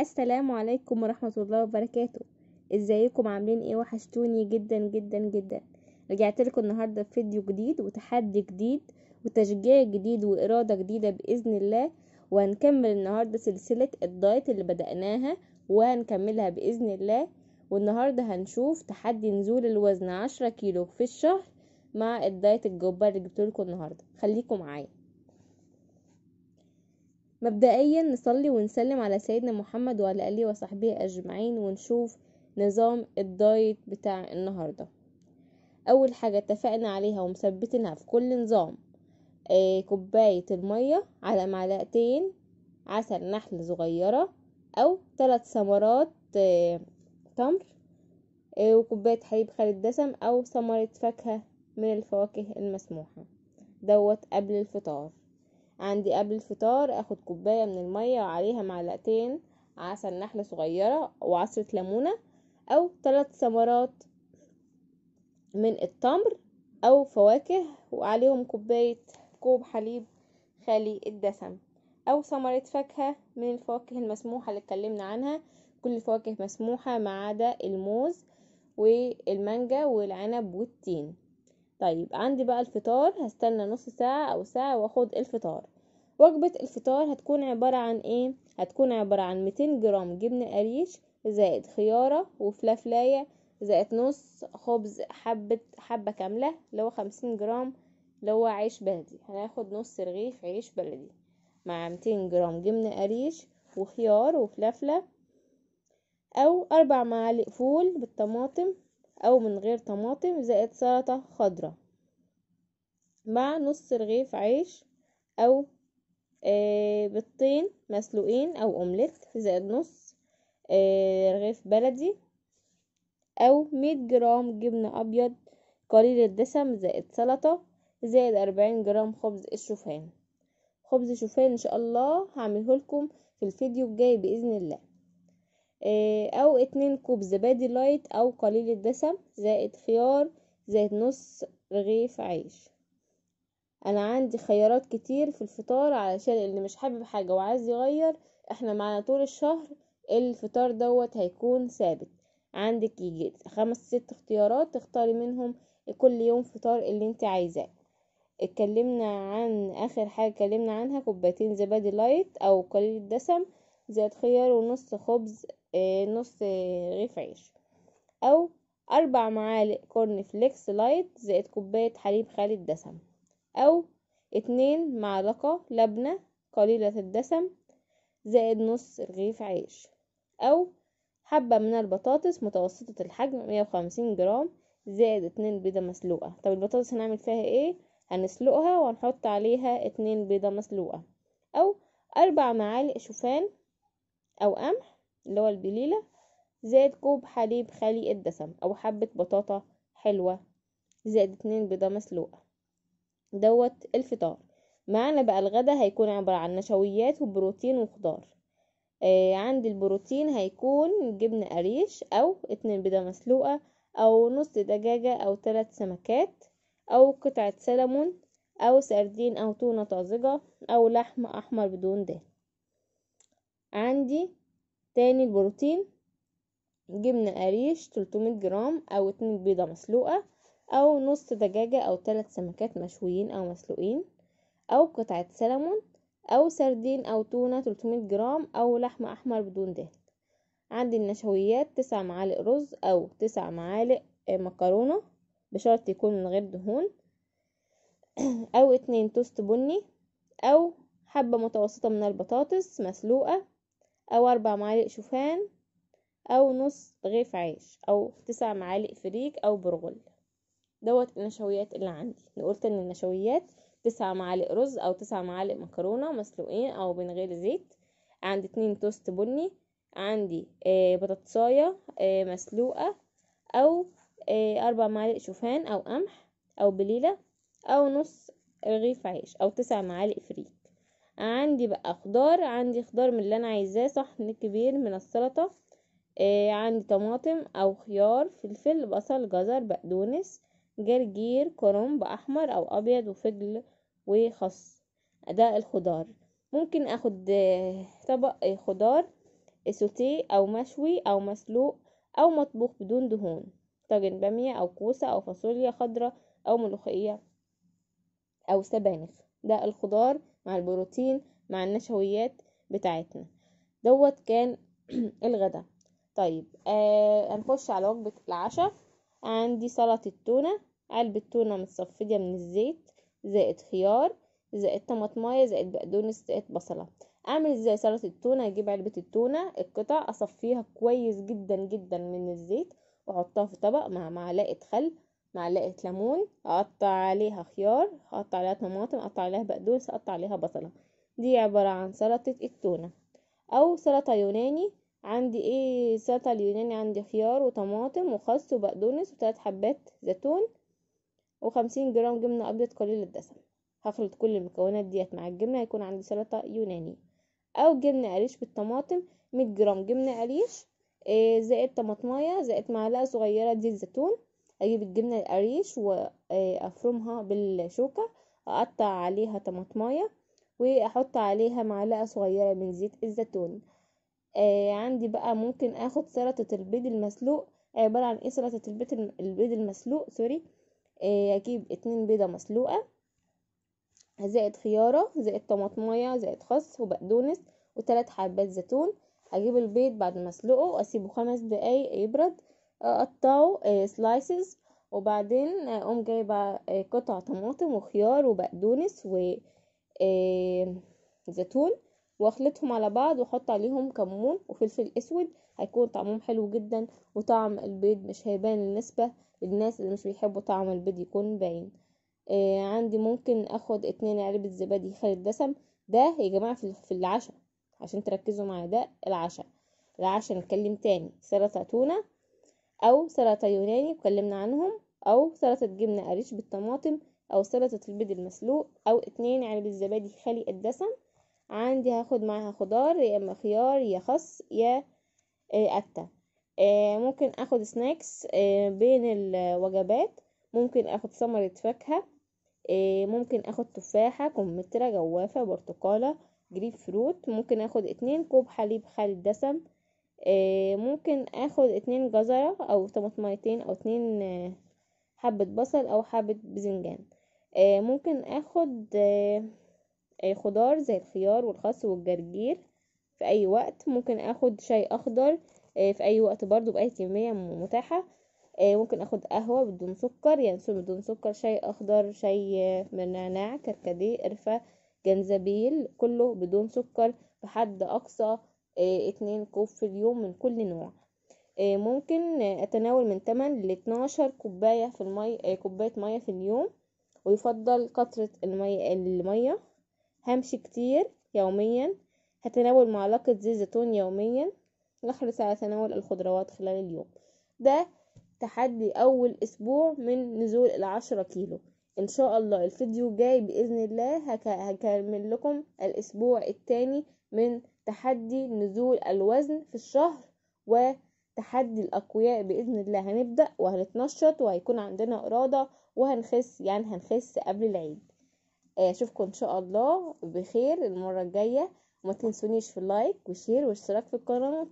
السلام عليكم ورحمة الله وبركاته ازيكم عاملين ايه وحشتوني جدا جدا جدا رجعت لكم النهاردة بفيديو جديد وتحدي جديد وتشجيع جديد وإرادة جديدة بإذن الله وهنكمل النهاردة سلسلة الدايت اللي بدأناها وهنكملها بإذن الله والنهاردة هنشوف تحدي نزول الوزن عشرة كيلو في الشهر مع الدايت الجبار اللي جبتلكوا النهاردة خليكم معايا مبدئيا نصلي ونسلم على سيدنا محمد وعلى آله وصحبه أجمعين ونشوف نظام الدايت بتاع النهاردة أول حاجة اتفقنا عليها ومثبتينها في كل نظام آه كوباية المية على معلقتين عسل نحل صغيرة أو ثلاث ثمرات آه تمر آه وكوباية حليب خالي الدسم أو ثمرة فاكهة من الفواكه المسموحة دوت قبل الفطار عندي قبل الفطار اخد كوباية من المية وعليها معلقتين عسل نحلة صغيرة وعصرة ليمونة او ثلاث ثمرات من التمر او فواكه وعليهم كوباية كوب حليب خالي الدسم او ثمرة فاكهة من الفواكه المسموحة اللي اتكلمنا عنها كل الفواكه مسموحة ما عدا الموز والمانجا والعنب والتين طيب عندي بقى الفطار هستنى نص ساعة او ساعة واخد الفطار وجبة الفطار هتكون عبارة عن ايه هتكون عبارة عن 200 جرام جبنة قريش زائد خيارة وفلافلاية زائد نص خبز حبة حبة كاملة اللي هو 50 جرام اللي هو عيش بلدي هناخد نص رغيف عيش بلدي مع 200 جرام جبنة قريش وخيار وفلافلة او اربع معالق فول بالطماطم او من غير طماطم زائد سلطة خضراء مع نص رغيف عيش او آه، بيضتين مسلوقين او اومليت زائد نص آه، رغيف بلدي او 100 جرام جبنة ابيض قليل الدسم زائد سلطة زائد 40 جرام خبز الشوفان خبز الشوفان ان شاء الله هعمله لكم في الفيديو الجاي باذن الله آه، او اتنين كوب زبادي لايت او قليل الدسم زائد خيار زائد نص رغيف عيش انا عندي خيارات كتير في الفطار علشان اللي مش حابب حاجه وعايز يغير احنا معانا طول الشهر الفطار دوت هيكون ثابت عندك يجي خمس ست اختيارات تختاري منهم كل يوم فطار اللي انت عايزاه اتكلمنا عن اخر حاجه اتكلمنا عنها كوبايتين زبادي لايت او قليل الدسم زائد خيار ونص خبز آه، نص آه، رغيف عيش أو أربع معالق كورن فليكس لايت زائد كوباية حليب خالي الدسم أو اتنين معلقة لبنة قليلة الدسم زائد نص رغيف عيش أو حبة من البطاطس متوسطة الحجم 150 جرام زائد اتنين بيضة مسلوقة طب البطاطس هنعمل فيها ايه؟ هنسلقها وهنحط عليها اتنين بيضة مسلوقة أو أربع معالق شوفان أو قمح اللي هو البليلة زائد كوب حليب خالي الدسم أو حبة بطاطا حلوة زائد اتنين بيضة مسلوقة دوت الفطار معنا بقى الغدا هيكون عبارة عن نشويات وبروتين وخضار آه عند البروتين هيكون جبن قريش أو اتنين بيضة مسلوقة أو نص دجاجة أو تلات سمكات أو قطعة سلمون أو سردين أو تونة طازجة أو لحم أحمر بدون دهن عندي تاني البروتين جبنة قريش 300 جرام أو اتنين بيضة مسلوقة أو نص دجاجة أو تلات سمكات مشويين أو مسلوقين أو قطعة سلمون أو سردين أو تونة 300 جرام أو لحم أحمر بدون دهن عندي النشويات تسع معالق رز أو تسع معالق آه، مكرونة بشرط يكون من غير دهون أو اتنين توست بني أو حبة متوسطة من البطاطس مسلوقة أو أربع معالق شوفان أو نص رغيف عيش أو تسع معالق فريك أو برغل دوت النشويات اللي عندي قلت إن النشويات تسع معالق رز أو تسع معالق مكرونة مسلوقين أو من غير زيت عندي اتنين توست بني عندي آه، بطاطساية آه، مسلوقة أو آه، أربع معالق شوفان أو قمح أو بليلة أو نص رغيف عيش أو تسع معالق فريك عندي بقى خضار عندي خضار من اللي انا عايزاه صحن كبير من السلطه آه عندي طماطم او خيار فلفل بصل جزر بقدونس جرجير كرنب احمر او ابيض وفجل وخس ده الخضار ممكن اخد آه، طبق آه، خضار سوتيه او مشوي او مسلوق او مطبوخ بدون دهون طاجن باميه او كوسه او فاصوليا خضراء او ملوخيه او سبانخ ده الخضار مع البروتين مع النشويات بتاعتنا دوت كان الغدا طيب آه هنخش على وجبة العشاء عندي سلطة تونة علبة تونة متصفية من الزيت زائد خيار زائد طماطمايه زائد بقدونس زائد بصلة اعمل ازاي سلطة التونة اجيب علبة التونة القطع اصفيها كويس جدا جدا من الزيت واحطها في طبق مع معلقة خل معلقة ليمون اقطع عليها خيار اقطع عليها طماطم اقطع عليها بقدونس اقطع عليها بصلة دي عبارة عن سلطة التونة او سلطة يوناني عندي ايه السلطة اليوناني عندي خيار وطماطم وخس وبقدونس وثلاث حبات زيتون وخمسين جرام جبنة ابيض قليل الدسم هخلط كل المكونات ديت مع الجبنة هيكون عندي سلطة يوناني او جبنة قريش بالطماطم مية جرام جبنة قريش إيه؟ زائد طماطمايه زائد معلقة صغيرة زيت زيتون اجيب الجبنة القريش وافرمها آه، بالشوكة اقطع عليها طماطمايه واحط عليها معلقة صغيرة من زيت الزيتون آه عندي بقى ممكن اخد سلطة البيض المسلوق عبارة عن ايه سلطة البيض البيض المسلوق سوري آه اجيب اتنين بيضة مسلوقة زائد خيارة زائد طماطمية زائد خس وبقدونس وتلات حبات زيتون اجيب البيض بعد ما اسلقه واسيبه خمس دقايق يبرد اقطعه سلايسز آه، وبعدين آه، اقوم جايبه آه، قطع طماطم وخيار وبقدونس و زيتون واخلطهم على بعض واحط عليهم كمون وفلفل اسود هيكون طعمهم حلو جدا وطعم البيض مش هيبان النسبة للناس اللي مش بيحبوا طعم البيض يكون باين آه عندي ممكن اخد اتنين علبة زبادي خالي الدسم ده يا جماعة في العشاء عشان تركزوا معايا ده العشاء العشاء نتكلم تاني سلطة تونة أو سلطة يوناني اتكلمنا عنهم أو سلطة جبنة قريش بالطماطم أو سلطة البيض المسلوق أو اتنين علب يعني الزبادي خالي الدسم عندي هاخد معاها خضار يا إما خيار يا خس يا أتة آه، آه، ممكن أخد سناكس آه، بين الوجبات ممكن أخد ثمرة فاكهة ممكن أخد تفاحة كمثرى جوافة برتقالة جريب فروت ممكن أخد اتنين كوب حليب خالي الدسم آه، ممكن اخد اتنين جزرة او طماطميتين او اتنين آه، حبة بصل او حبة بزنجان آه، ممكن اخد خضار زي الخيار والخس والجرجير في اي وقت ممكن اخد شاي اخضر في اي وقت برضو باي كمية متاحة ممكن اخد قهوة بدون سكر يعني بدون سكر شاي اخضر شاي من نعناع كركديه قرفة جنزبيل كله بدون سكر بحد اقصى آه، اتنين كوب في اليوم من كل نوع آه، ممكن اتناول من 8 ل 12 كوباية في المية آه، كوباية مية في اليوم ويفضل قطرة المية, المية همشي كتير يوميا هتناول معلقة زيت زيتون يوميا نحرص على تناول الخضروات خلال اليوم ده تحدي أول أسبوع من نزول العشرة كيلو إن شاء الله الفيديو جاي بإذن الله هكمل لكم الأسبوع التاني من تحدي نزول الوزن في الشهر وتحدي الأقوياء بإذن الله هنبدأ وهنتنشط وهيكون عندنا إرادة وهنخس يعني هنخس قبل العيد آه، أشوفكم إن شاء الله بخير المرة الجاية وما تنسونيش في اللايك وشير واشتراك في القناة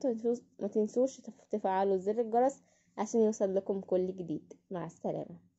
وما تنسوش تفعلوا زر الجرس عشان يوصل لكم كل جديد مع السلامة